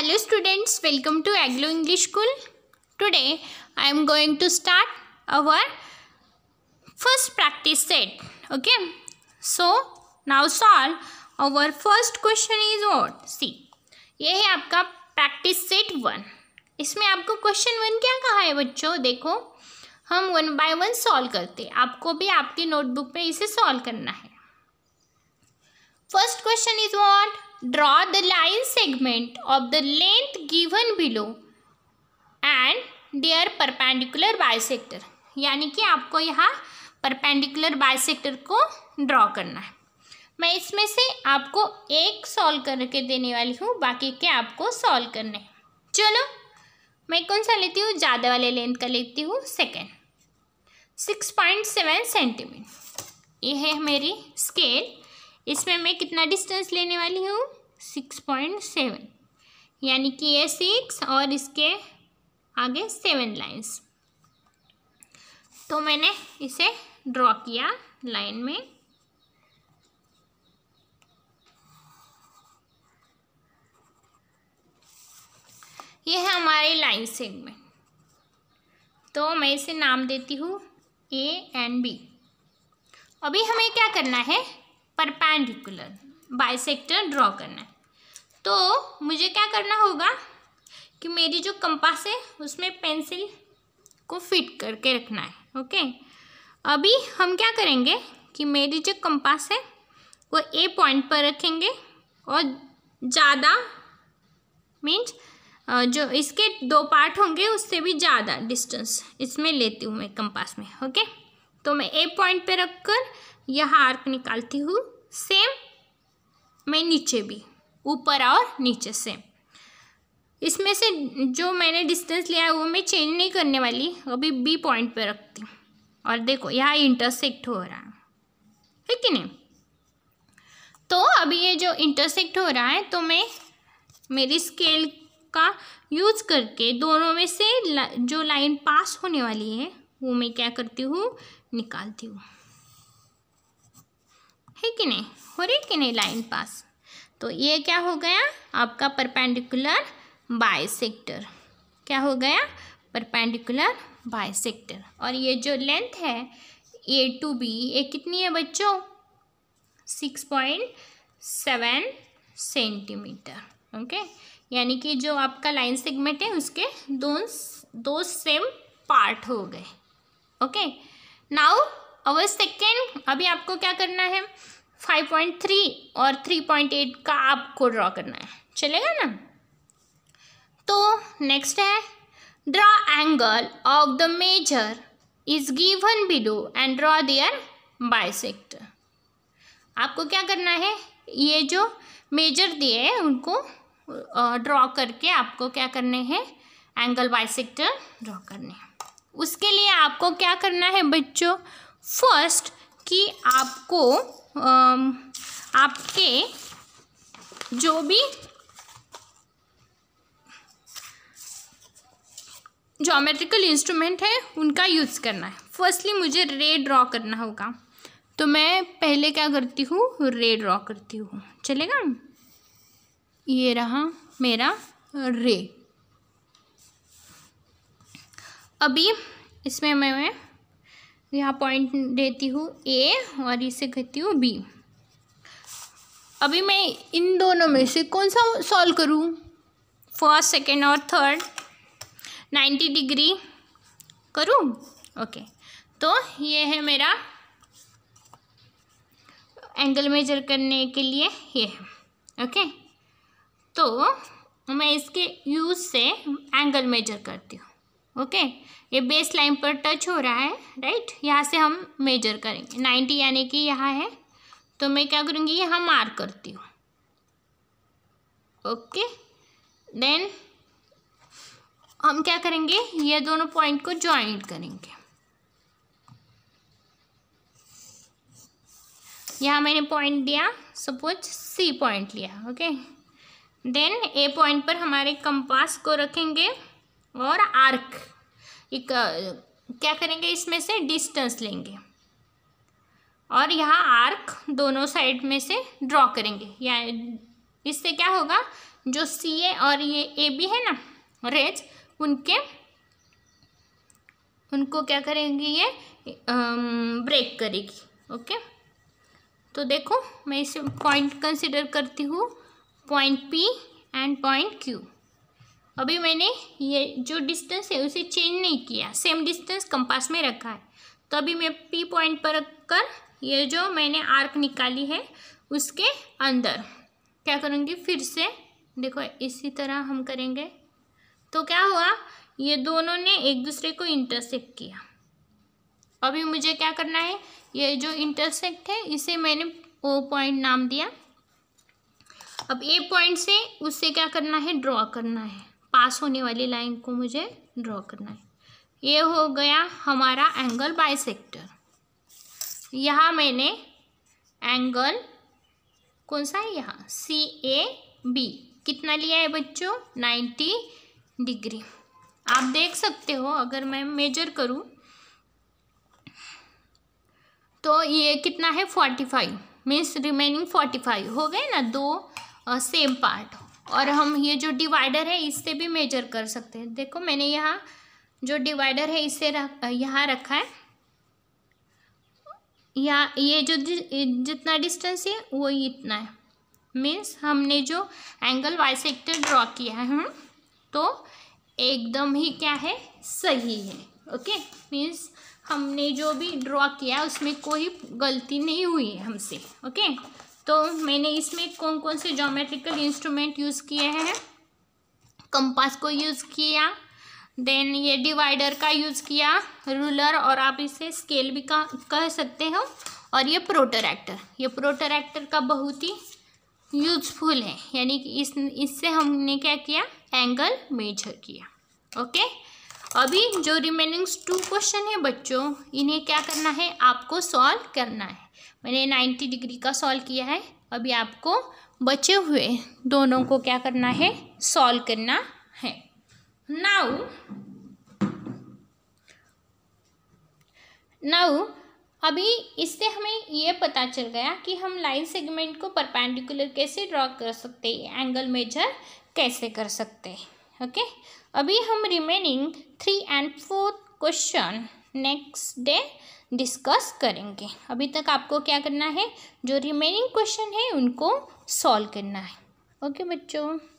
Hello students welcome to Anglo English school today I am going to start our first practice set okay so now solve our first question is what see ये है आपका practice set one इसमें आपको question one क्या कहा है बच्चों देखो हम वन बाय वन सॉल्व करते हैं आपको भी आपकी नोटबुक में इसे सॉल्व करना है first question is what Draw the line segment of the length given below and their perpendicular bisector. यानी कि आपको यहाँ परपेंडिकुलर बाइसेक्टर को ड्रॉ करना है मैं इसमें से आपको एक सॉल्व करके देने वाली हूँ बाकी के आपको सॉल्व करने चलो मैं कौन सा लेती हूँ ज़्यादा वाले लेंथ का लेती हूँ second six point seven centimetre ये है मेरी स्केल इसमें मैं कितना डिस्टेंस लेने वाली हूँ सिक्स पॉइंट सेवन यानी कि ये सिक्स और इसके आगे सेवन लाइन्स तो मैंने इसे ड्रॉ किया लाइन में ये है हमारे लाइन सेगमेंट तो मैं इसे नाम देती हूँ ए एंड बी अभी हमें क्या करना है परपेंडिकुलर बाइसेक्टर ड्रॉ करना है तो मुझे क्या करना होगा कि मेरी जो कंपास है उसमें पेंसिल को फिट करके रखना है ओके अभी हम क्या करेंगे कि मेरी जो कंपास है वो ए पॉइंट पर रखेंगे और ज़्यादा मीन्स जो इसके दो पार्ट होंगे उससे भी ज़्यादा डिस्टेंस इसमें लेती हूँ मैं कंपास में ओके तो मैं ए पॉइंट पे रखकर यहाँ आर्क निकालती हूँ सेम मैं नीचे भी ऊपर और नीचे सेम इसमें से जो मैंने डिस्टेंस लिया है वो मैं चेंज नहीं करने वाली अभी बी पॉइंट पर रखती हूँ और देखो यहाँ इंटरसेक्ट हो रहा है ठीक है नहीं तो अभी ये जो इंटरसेक्ट हो रहा है तो मैं मेरी स्केल का यूज़ करके दोनों में से ला, जो लाइन पास होने वाली है वो मैं क्या करती हूँ निकालती हूँ है कि नहीं हो रही कि नहीं लाइन पास तो ये क्या हो गया आपका परपेंडिकुलर सेक्टर क्या हो गया परपेंडिकुलर सेक्टर और ये जो लेंथ है ए टू बी ये कितनी है बच्चों six point seven centimetre okay यानी कि जो आपका लाइन सेगमेंट है उसके दो दो सेम पार्ट हो गए ओके नाउ अवर सेकेंड अभी आपको क्या करना है फाइव पॉइंट थ्री और थ्री पॉइंट एट का आपको ड्रॉ करना है चलेगा ना तो नेक्स्ट है draw angle of the measure is given below and draw their bisector आपको क्या करना है ये जो मेजर दिए हैं उनको ड्रॉ करके आपको क्या करने हैं एंगल बाइसेक्टर ड्रॉ करने हैं उसके लिए आपको क्या करना है बच्चों फर्स्ट कि आपको आपके जो भी जोमेट्रिकल इंस्ट्रूमेंट है उनका यूज़ करना है फर्स्टली मुझे रे ड्रॉ करना होगा तो मैं पहले क्या करती हूँ रे ड्रॉ करती हूँ चलेगा ये रहा मेरा रे अभी इसमें मैं तो यहाँ पॉइंट देती हूँ ए और इसे कहती हूँ बी अभी मैं इन दोनों में से कौन सा सॉल्व करूँ फर्स्ट सेकेंड और थर्ड नाइन्टी डिग्री करूँ ओके तो ये है मेरा एंगल मेजर करने के लिए ये है ओके तो मैं इसके यूज़ से एंगल मेजर करती हूँ ओके ये बेस लाइन पर टच हो रहा है राइट यहाँ से हम मेजर करेंगे नाइन्टी यानी कि यहाँ है तो मैं क्या करूँगी यहाँ मार्क करती हूँ ओके देन हम क्या करेंगे ये दोनों पॉइंट को ज्वाइंट करेंगे यहाँ मैंने पॉइंट दिया सपोज सी पॉइंट लिया ओके देन ए पॉइंट पर हमारे कंपास को रखेंगे और आर्क एक क्या करेंगे इसमें से डिस्टेंस लेंगे और यहाँ आर्क दोनों साइड में से ड्रॉ करेंगे या इससे क्या होगा जो सी ए और ये ए बी है ना रेज उनके उनको क्या करेंगे ये ब्रेक करेगी ओके तो देखो मैं इसे पॉइंट कंसिडर करती हूँ point P and point Q अभी मैंने ये जो डिस्टेंस है उसे चेंज नहीं किया सेम डिस्टेंस कंपास में रखा है तो अभी मैं पी पॉइंट पर रखकर ये जो मैंने आर्क निकाली है उसके अंदर क्या करूँगी फिर से देखो इसी तरह हम करेंगे तो क्या हुआ ये दोनों ने एक दूसरे को इंटरसेक्ट किया अभी मुझे क्या करना है ये जो इंटरसेक्ट है इसे मैंने ओ पॉइंट नाम दिया अब ए पॉइंट से उससे क्या करना है ड्रॉ करना है पास होने वाली लाइन को मुझे ड्रॉ करना है ये हो गया हमारा एंगल बाइसेक्टर यहाँ मैंने एंगल कौन सा है यहाँ सी ए बी कितना लिया है बच्चों नाइन्टी डिग्री आप देख सकते हो अगर मैं मेजर करूँ तो ये कितना है forty five means remaining forty five हो गए ना दो सेम पार्ट और हम ये जो डिवाइडर है इससे भी मेजर कर सकते हैं देखो मैंने यहाँ जो डिवाइडर है इससे रख यहाँ रखा है या ये जो जितना डिस्टेंस है वो इतना है मीन्स हमने जो एंगल वाई सेक्टर ड्रॉ किया है तो एकदम ही क्या है सही है ओके मीन्स हमने जो भी ड्रॉ किया उसमें कोई गलती नहीं हुई है हमसे ओके तो मैंने इसमें कौन कौन से जोमेट्रिकल इंस्ट्रूमेंट यूज़ किए हैं कंपास को यूज़ किया देन ये डिवाइडर का यूज़ किया रूलर और आप इसे स्केल भी का कह सकते हो और ये प्रोटोरेक्टर ये प्रोटोरेक्टर का बहुत ही यूजफुल है यानी कि इस इससे हमने क्या किया एंगल मेजर किया ओके अभी जो रिमेनिंग्स टू क्वेश्चन है बच्चों इन्हें क्या करना है आपको सॉल्व करना है मैंने नाइन्टी डिग्री का सॉल्व किया है अभी आपको बचे हुए दोनों को क्या करना है सॉल्व करना है नाउ नाउ अभी इससे हमें ये पता चल गया कि हम लाइन सेगमेंट को परपेंडिकुलर कैसे ड्रॉ कर सकते हैं एंगल मेजर कैसे कर सकते हैं ओके अभी हम remaining three and fourth question next day discuss करेंगे अभी तक आपको क्या करना है जो रिमेनिंग क्वेश्चन है उनको सॉल्व करना है ओके okay, बच्चों